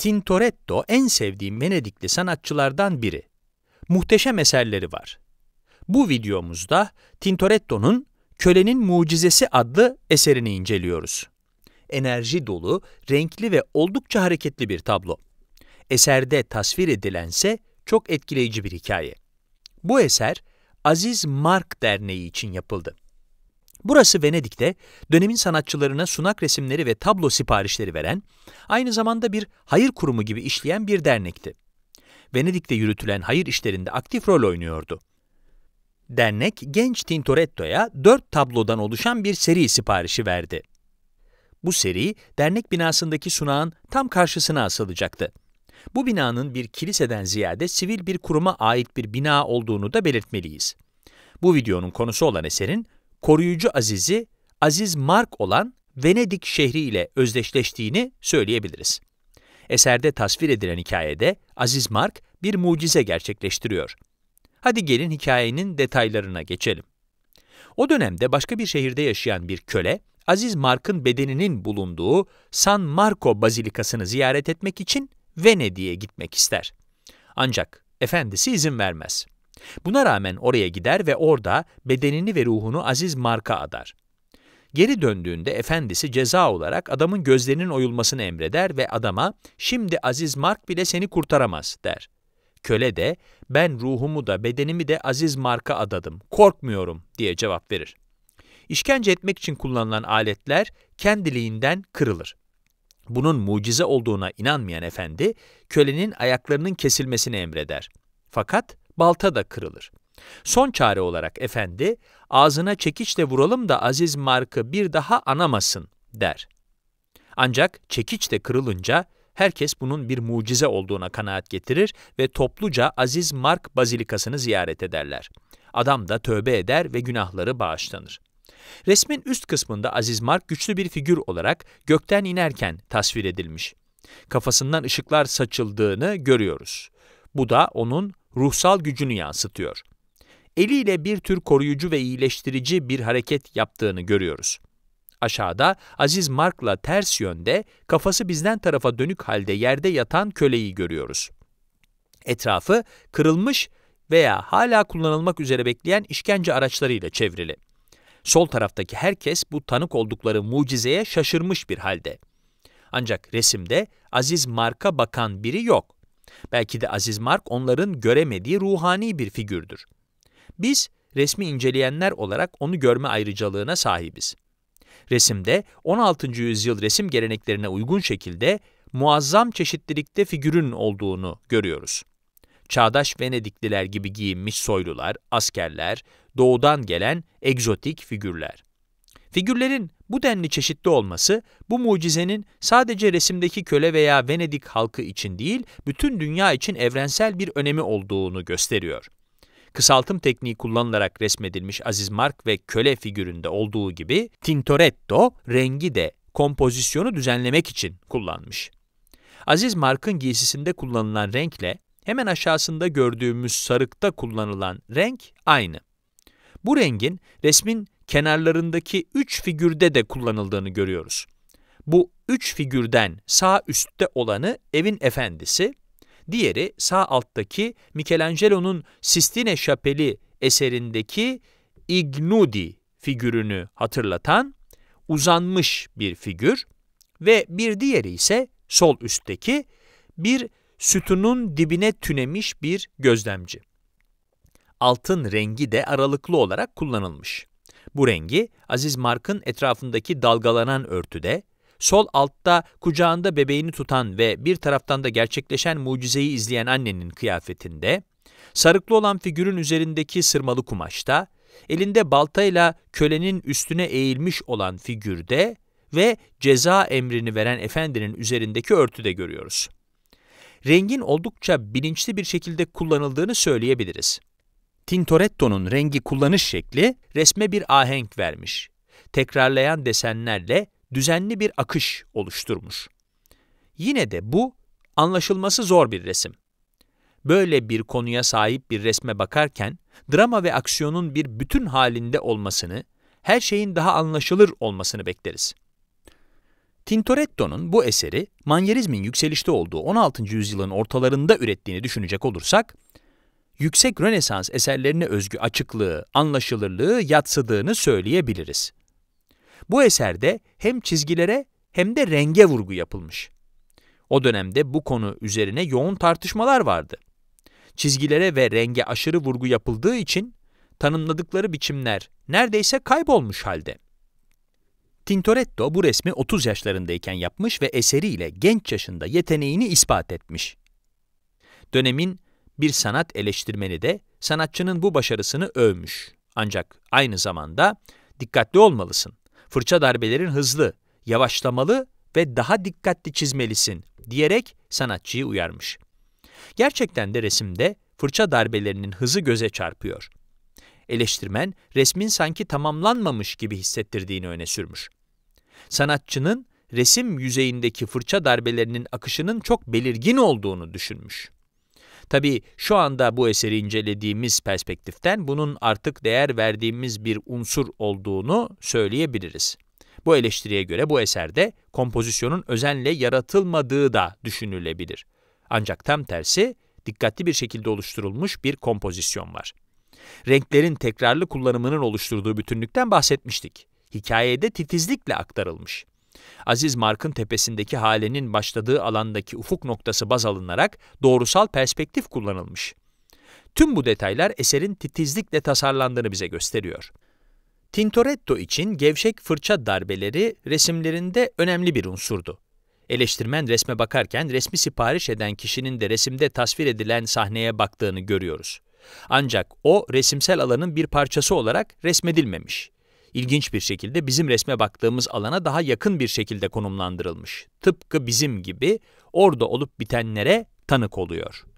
Tintoretto en sevdiğim Venedikli sanatçılardan biri. Muhteşem eserleri var. Bu videomuzda Tintoretto'nun Kölenin Mucizesi adlı eserini inceliyoruz. Enerji dolu, renkli ve oldukça hareketli bir tablo. Eserde tasvir edilense çok etkileyici bir hikaye. Bu eser Aziz Mark Derneği için yapıldı. Burası Venedik'te dönemin sanatçılarına sunak resimleri ve tablo siparişleri veren, aynı zamanda bir hayır kurumu gibi işleyen bir dernekti. Venedik'te yürütülen hayır işlerinde aktif rol oynuyordu. Dernek genç Tintoretto'ya dört tablodan oluşan bir seri siparişi verdi. Bu seri dernek binasındaki sunağın tam karşısına asılacaktı. Bu binanın bir kiliseden ziyade sivil bir kuruma ait bir bina olduğunu da belirtmeliyiz. Bu videonun konusu olan eserin koruyucu Aziz'i Aziz Mark olan Venedik şehri ile özdeşleştiğini söyleyebiliriz. Eserde tasvir edilen hikayede Aziz Mark bir mucize gerçekleştiriyor. Hadi gelin hikayenin detaylarına geçelim. O dönemde başka bir şehirde yaşayan bir köle, Aziz Mark'ın bedeninin bulunduğu San Marco Bazilikası'nı ziyaret etmek için Venedik'e gitmek ister. Ancak efendisi izin vermez. Buna rağmen oraya gider ve orada bedenini ve ruhunu Aziz Mark'a adar. Geri döndüğünde efendisi ceza olarak adamın gözlerinin oyulmasını emreder ve adama şimdi Aziz Mark bile seni kurtaramaz der. Köle de ben ruhumu da bedenimi de Aziz Mark'a adadım, korkmuyorum diye cevap verir. İşkence etmek için kullanılan aletler kendiliğinden kırılır. Bunun mucize olduğuna inanmayan efendi, kölenin ayaklarının kesilmesini emreder. Fakat balta da kırılır. Son çare olarak efendi, ağzına çekiçle vuralım da Aziz Mark'ı bir daha anamasın der. Ancak çekiç de kırılınca herkes bunun bir mucize olduğuna kanaat getirir ve topluca Aziz Mark Bazilikası'nı ziyaret ederler. Adam da tövbe eder ve günahları bağışlanır. Resmin üst kısmında Aziz Mark güçlü bir figür olarak gökten inerken tasvir edilmiş. Kafasından ışıklar saçıldığını görüyoruz. Bu da onun ruhsal gücünü yansıtıyor. Eliyle bir tür koruyucu ve iyileştirici bir hareket yaptığını görüyoruz. Aşağıda Aziz Mark'la ters yönde kafası bizden tarafa dönük halde yerde yatan köleyi görüyoruz. Etrafı kırılmış veya hala kullanılmak üzere bekleyen işkence araçlarıyla çevrili. Sol taraftaki herkes bu tanık oldukları mucizeye şaşırmış bir halde. Ancak resimde Aziz Mark'a bakan biri yok. Belki de Aziz Mark onların göremediği ruhani bir figürdür. Biz resmi inceleyenler olarak onu görme ayrıcalığına sahibiz. Resimde 16. yüzyıl resim geleneklerine uygun şekilde muazzam çeşitlilikte figürün olduğunu görüyoruz. Çağdaş Venedikliler gibi giyinmiş soylular, askerler, doğudan gelen egzotik figürler. Figürlerin bu denli çeşitli olması, bu mucizenin sadece resimdeki köle veya Venedik halkı için değil, bütün dünya için evrensel bir önemi olduğunu gösteriyor. Kısaltım tekniği kullanılarak resmedilmiş Aziz Mark ve köle figüründe olduğu gibi, Tintoretto rengi de kompozisyonu düzenlemek için kullanmış. Aziz Mark'ın giysisinde kullanılan renkle hemen aşağısında gördüğümüz sarıkta kullanılan renk aynı. Bu rengin resmin kenarlarındaki üç figürde de kullanıldığını görüyoruz. Bu üç figürden sağ üstte olanı evin efendisi, diğeri sağ alttaki Michelangelo'nun Sistine Şapeli eserindeki Ignudi figürünü hatırlatan uzanmış bir figür ve bir diğeri ise sol üstteki bir sütunun dibine tünemiş bir gözlemci. Altın rengi de aralıklı olarak kullanılmış. Bu rengi Aziz Mark'ın etrafındaki dalgalanan örtüde, sol altta kucağında bebeğini tutan ve bir taraftan da gerçekleşen mucizeyi izleyen annenin kıyafetinde, sarıklı olan figürün üzerindeki sırmalı kumaşta, elinde baltayla kölenin üstüne eğilmiş olan figürde ve ceza emrini veren efendinin üzerindeki örtüde görüyoruz. Rengin oldukça bilinçli bir şekilde kullanıldığını söyleyebiliriz. Tintoretto'nun rengi kullanış şekli resme bir ahenk vermiş. Tekrarlayan desenlerle düzenli bir akış oluşturmuş. Yine de bu anlaşılması zor bir resim. Böyle bir konuya sahip bir resme bakarken drama ve aksiyonun bir bütün halinde olmasını, her şeyin daha anlaşılır olmasını bekleriz. Tintoretto'nun bu eseri, manyerizmin yükselişte olduğu 16. yüzyılın ortalarında ürettiğini düşünecek olursak, yüksek Rönesans eserlerine özgü açıklığı, anlaşılırlığı yatsıdığını söyleyebiliriz. Bu eserde hem çizgilere hem de renge vurgu yapılmış. O dönemde bu konu üzerine yoğun tartışmalar vardı. Çizgilere ve renge aşırı vurgu yapıldığı için tanımladıkları biçimler neredeyse kaybolmuş halde. Tintoretto bu resmi 30 yaşlarındayken yapmış ve eseriyle genç yaşında yeteneğini ispat etmiş. Dönemin bir sanat eleştirmeni de sanatçının bu başarısını övmüş. Ancak aynı zamanda dikkatli olmalısın. Fırça darbelerin hızlı, yavaşlamalı ve daha dikkatli çizmelisin diyerek sanatçıyı uyarmış. Gerçekten de resimde fırça darbelerinin hızı göze çarpıyor. Eleştirmen resmin sanki tamamlanmamış gibi hissettirdiğini öne sürmüş. Sanatçının resim yüzeyindeki fırça darbelerinin akışının çok belirgin olduğunu düşünmüş. Tabii şu anda bu eseri incelediğimiz perspektiften bunun artık değer verdiğimiz bir unsur olduğunu söyleyebiliriz. Bu eleştiriye göre bu eserde kompozisyonun özenle yaratılmadığı da düşünülebilir. Ancak tam tersi dikkatli bir şekilde oluşturulmuş bir kompozisyon var. Renklerin tekrarlı kullanımının oluşturduğu bütünlükten bahsetmiştik. Hikayede titizlikle aktarılmış. Aziz Mark'ın tepesindeki halenin başladığı alandaki ufuk noktası baz alınarak doğrusal perspektif kullanılmış. Tüm bu detaylar eserin titizlikle tasarlandığını bize gösteriyor. Tintoretto için gevşek fırça darbeleri resimlerinde önemli bir unsurdu. Eleştirmen resme bakarken resmi sipariş eden kişinin de resimde tasvir edilen sahneye baktığını görüyoruz. Ancak o resimsel alanın bir parçası olarak resmedilmemiş ilginç bir şekilde bizim resme baktığımız alana daha yakın bir şekilde konumlandırılmış. Tıpkı bizim gibi orada olup bitenlere tanık oluyor.